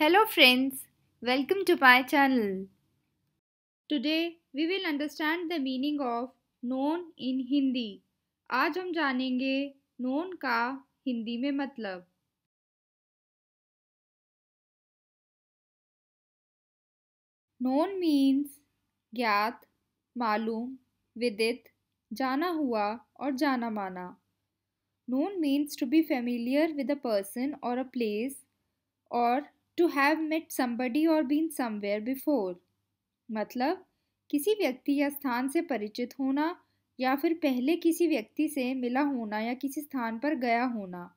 Hello friends, welcome to my channel. Today we will understand the meaning of known in Hindi. aaj hum janenge known ka hindi mein matlab known means gyat मालूम vidit jana hua aur jana mana known means to be familiar with a person or a place or to have met somebody or been somewhere before मतलब किसी व्यक्ति या स्थान से परिचित होना या फिर पहले किसी व्यक्ति से मिला होना या किसी स्थान पर गया होना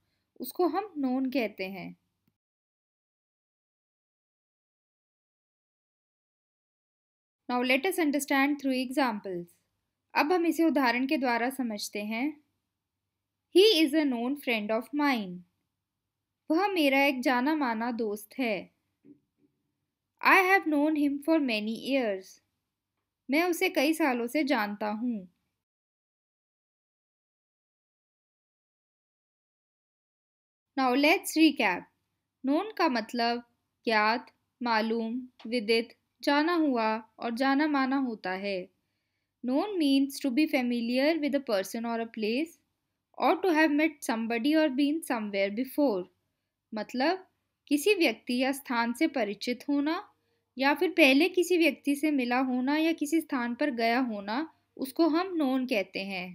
उसको हम नोन कहते हैं now let us understand through examples अब हम इसे उदाहरण के द्वारा समझते हैं he is a known friend of mine वह मेरा एक जाना माना दोस्त है I have known him for many years मैं उसे कई सालों से जानता हूँ नाउ लेट्स रिकैप नोन का मतलब ज्ञात मालूम विदित जाना हुआ और जाना माना होता है known means to be familiar with a person or a place or to have met somebody or been somewhere before मतलब किसी व्यक्ति या स्थान से परिचित होना या फिर पहले किसी व्यक्ति से मिला होना या किसी स्थान पर गया होना उसको हम नोन कहते हैं